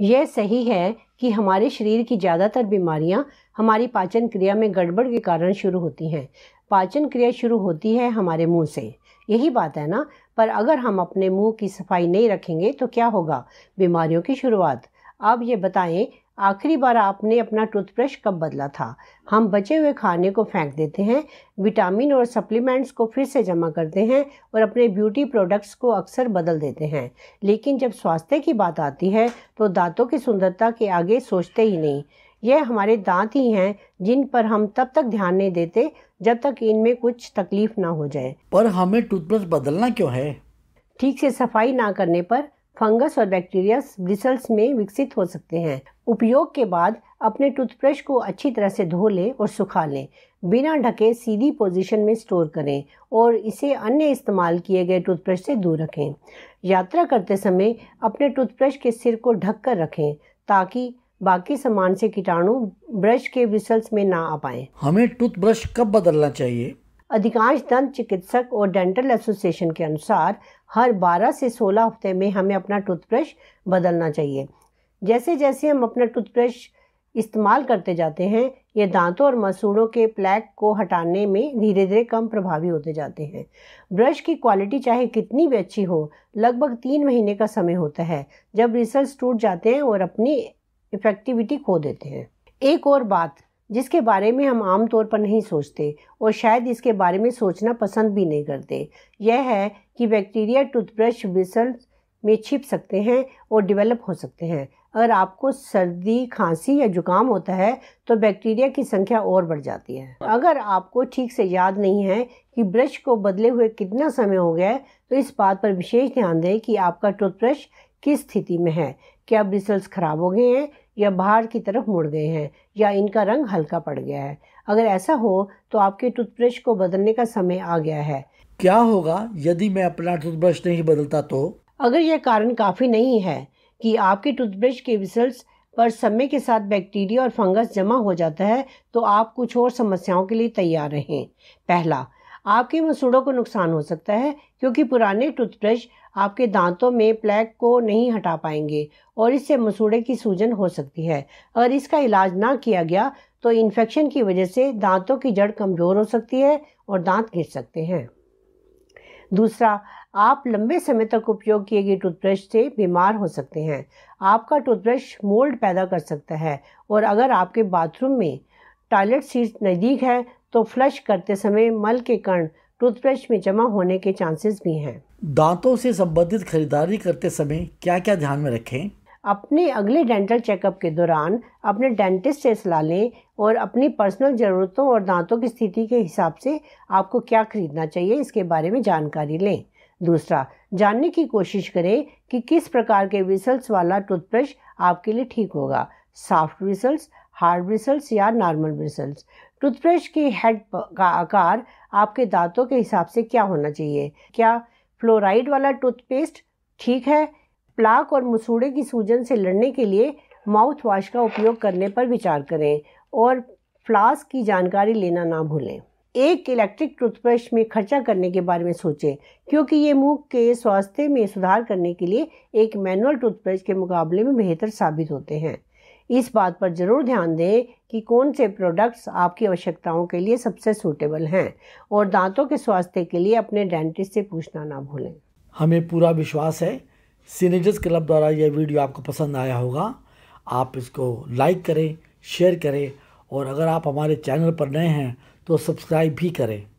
यह सही है कि हमारे शरीर की ज़्यादातर बीमारियां हमारी पाचन क्रिया में गड़बड़ के कारण शुरू होती हैं पाचन क्रिया शुरू होती है हमारे मुंह से यही बात है ना पर अगर हम अपने मुंह की सफाई नहीं रखेंगे तो क्या होगा बीमारियों की शुरुआत अब ये बताएं आखिरी बार आपने अपना टूथब्रश कब बदला था हम बचे हुए खाने को फेंक देते हैं विटामिन और सप्लीमेंट्स को फिर से जमा करते हैं और अपने ब्यूटी प्रोडक्ट्स को अक्सर बदल देते हैं लेकिन जब स्वास्थ्य की बात आती है तो दांतों की सुंदरता के आगे सोचते ही नहीं यह हमारे दांत ही हैं जिन पर हम तब तक ध्यान नहीं देते जब तक इनमें कुछ तकलीफ ना हो जाए पर हमें टूथब्रश बदलना क्यों है ठीक से सफाई ना करने पर फंगस और बैक्टीरिया ब्रिसल्स में विकसित हो सकते हैं उपयोग के बाद अपने टूथब्रश को अच्छी तरह से धो लें और सुखा लें बिना ढके सीधी पोजीशन में स्टोर करें और इसे अन्य इस्तेमाल किए गए टूथब्रश से दूर रखें यात्रा करते समय अपने टूथब्रश के सिर को ढक कर रखें ताकि बाकी सामान से कीटाणु ब्रश के ब्रिसल्स में ना आ पाए हमें टूथब्रश कब बदलना चाहिए अधिकांश दंत चिकित्सक और डेंटल एसोसिएशन के अनुसार हर 12 से 16 हफ्ते में हमें अपना टूथब्रश बदलना चाहिए जैसे जैसे हम अपना टूथब्रश इस्तेमाल करते जाते हैं ये दांतों और मसूड़ों के प्लैक को हटाने में धीरे धीरे कम प्रभावी होते जाते हैं ब्रश की क्वालिटी चाहे कितनी भी अच्छी हो लगभग तीन महीने का समय होता है जब रिसल्ट टूट जाते हैं और अपनी इफेक्टिविटी खो देते हैं एक और बात जिसके बारे में हम आम तौर पर नहीं सोचते और शायद इसके बारे में सोचना पसंद भी नहीं करते यह है कि बैक्टीरिया टूथब्रश विसल में छिप सकते हैं और डेवलप हो सकते हैं अगर आपको सर्दी खांसी या जुकाम होता है तो बैक्टीरिया की संख्या और बढ़ जाती है अगर आपको ठीक से याद नहीं है कि ब्रश को बदले हुए कितना समय हो गया है तो इस बात पर विशेष ध्यान दें कि आपका टूथब्रश किस स्थिति में है क्या ब्रिसल्स खराब हो गए हैं या बाहर की तरफ मुड़ गए हैं या इनका रंग हल्का पड़ गया है अगर ऐसा हो तो आपके टूथब्रश को बदलने का समय आ गया है क्या होगा यदि मैं अपना टूथब्रश नहीं बदलता तो अगर यह कारण काफ़ी नहीं है कि आपके टूथब्रश के रिजल्ट पर समय के साथ बैक्टीरिया और फंगस जमा हो जाता है तो आप कुछ और समस्याओं के लिए तैयार रहें पहला आपके मसूड़ों को नुकसान हो सकता है क्योंकि पुराने टूथब्रश आपके दांतों में प्लेग को नहीं हटा पाएंगे और इससे मसूड़े की सूजन हो सकती है अगर इसका इलाज ना किया गया तो इन्फेक्शन की वजह से दांतों की जड़ कमज़ोर हो सकती है और दांत गिर सकते हैं दूसरा आप लंबे समय तक उपयोग किए गए टूथब्रश से बीमार हो सकते हैं आपका टूथब्रश मोल्ड पैदा कर सकता है और अगर आपके बाथरूम में टॉयलेट सीट नज़दीक है तो फ्लश करते समय मल के कण टूथब्रश में जमा होने के चांसेस भी हैं दांतों से संबंधित खरीदारी करते समय क्या क्या ध्यान में रखें अपने अगले डेंटल चेकअप के दौरान अपने डेंटिस्ट से सलाह लें और अपनी पर्सनल ज़रूरतों और दांतों की स्थिति के हिसाब से आपको क्या खरीदना चाहिए इसके बारे में जानकारी लें दूसरा जानने की कोशिश करें कि किस प्रकार के विसल्स वाला टूथब्रश आपके लिए ठीक होगा सॉफ्ट विसल्स हार्ड विसल्स या नॉर्मल विसल्स टूथब्रश के हेड का आकार आपके दांतों के हिसाब से क्या होना चाहिए क्या फ्लोराइड वाला टूथपेस्ट ठीक है प्लाक और मसूड़े की सूजन से लड़ने के लिए माउथ वॉश का उपयोग करने पर विचार करें और फ्लास्क की जानकारी लेना ना भूलें एक इलेक्ट्रिक टूथब्रश में खर्चा करने के बारे में सोचें क्योंकि ये मुंह के स्वास्थ्य में सुधार करने के लिए एक मैनुअल टूथब्रश के मुकाबले में बेहतर साबित होते हैं इस बात पर ज़रूर ध्यान दें कि कौन से प्रोडक्ट्स आपकी आवश्यकताओं के लिए सबसे सूटेबल हैं और दांतों के स्वास्थ्य के लिए अपने डेंटिस्ट से पूछना ना भूलें हमें पूरा विश्वास है सीनेजर्स क्लब द्वारा यह वीडियो आपको पसंद आया होगा आप इसको लाइक करें शेयर करें और अगर आप हमारे चैनल पर नए हैं तो सब्सक्राइब भी करें